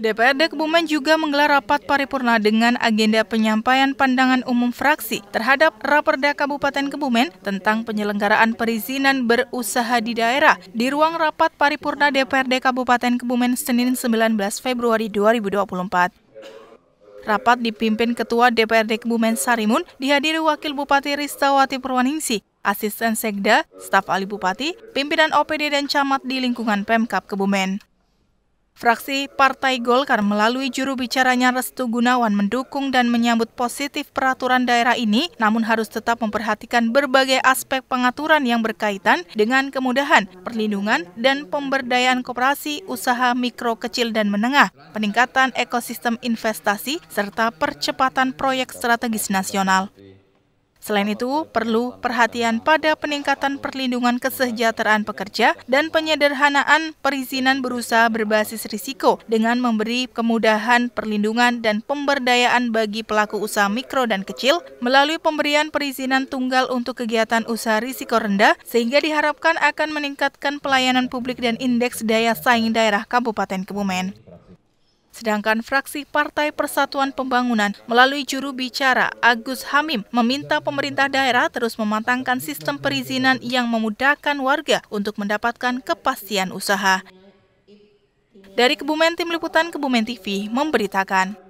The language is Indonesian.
DPRD iya. Kebumen juga menggelar rapat paripurna dengan agenda penyampaian pandangan umum fraksi terhadap Raperda Kabupaten Kebumen tentang penyelenggaraan perizinan berusaha di daerah di ruang rapat paripurna DPRD Kabupaten Kebumen Senin 19 Februari 2024. Rapat dipimpin Ketua DPRD Kebumen Sarimun dihadiri Wakil Bupati Ristawati Purwaningsi, Asisten Sekda, Staf Ali Bupati, Pimpinan OPD dan Camat di lingkungan Pemkap Kebumen. Fraksi Partai Golkar melalui juru bicaranya Restu Gunawan mendukung dan menyambut positif peraturan daerah ini, namun harus tetap memperhatikan berbagai aspek pengaturan yang berkaitan dengan kemudahan, perlindungan, dan pemberdayaan koperasi, usaha mikro, kecil, dan menengah, peningkatan ekosistem investasi, serta percepatan proyek strategis nasional. Selain itu, perlu perhatian pada peningkatan perlindungan kesejahteraan pekerja dan penyederhanaan perizinan berusaha berbasis risiko dengan memberi kemudahan perlindungan dan pemberdayaan bagi pelaku usaha mikro dan kecil melalui pemberian perizinan tunggal untuk kegiatan usaha risiko rendah sehingga diharapkan akan meningkatkan pelayanan publik dan indeks daya saing daerah Kabupaten Kebumen. Sedangkan fraksi Partai Persatuan Pembangunan melalui juru bicara Agus Hamim meminta pemerintah daerah terus mematangkan sistem perizinan yang memudahkan warga untuk mendapatkan kepastian usaha. Dari Kebumen Tim Liputan Kebumen TV memberitakan.